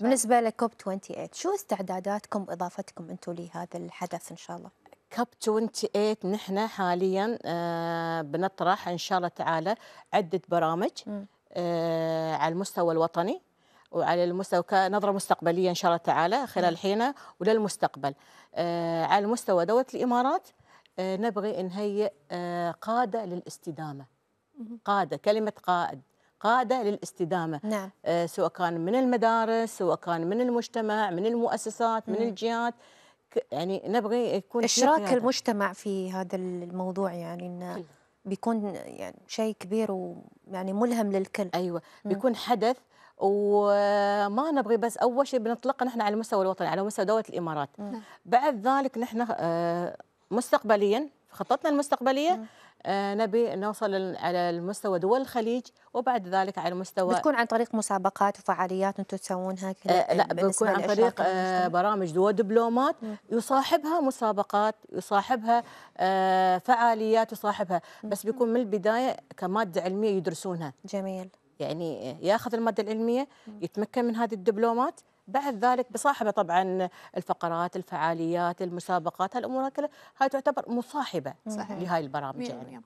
بالنسبة لكوب 28 شو استعداداتكم وإضافتكم أنتم لهذا الحدث إن شاء الله؟ كوب 28 نحن حاليا آه، بنطرح إن شاء الله تعالى عدة برامج آه، على المستوى الوطني وعلى المستوى كنظره مستقبليه ان شاء الله تعالى خلال حين وللمستقبل آه، على المستوى دوله الامارات نبغي نهيئ قاده للاستدامه قاده كلمه قائد قاده للاستدامه نعم. آه، سواء كان من المدارس سواء كان من المجتمع من المؤسسات من الجهات يعني نبغي يكون اشراك المجتمع في هذا الموضوع يعني انه بيكون يعني شيء كبير ويعني ملهم للكل ايوه بيكون حدث وما نبغي بس اول شيء بنطلقه نحن على المستوى الوطني على مستوى دوله الامارات مم. بعد ذلك نحن آه، مستقبليا خطتنا المستقبليه مم. آه، نبي نوصل على المستوى دول الخليج وبعد ذلك على مستوى بتكون عن طريق مسابقات وفعاليات انتم تسوونها آه، لا إيه، بتكون عن طريق آه، برامج ودبلومات يصاحبها مسابقات يصاحبها فعاليات يصاحبها بس بيكون من البدايه كماده علميه يدرسونها جميل يعني ياخذ الماده العلميه يتمكن من هذه الدبلومات بعد ذلك بصاحبه طبعا الفقرات الفعاليات المسابقات هالامور كلها هاي تعتبر مصاحبه صحيح. لهاي البرامج يعني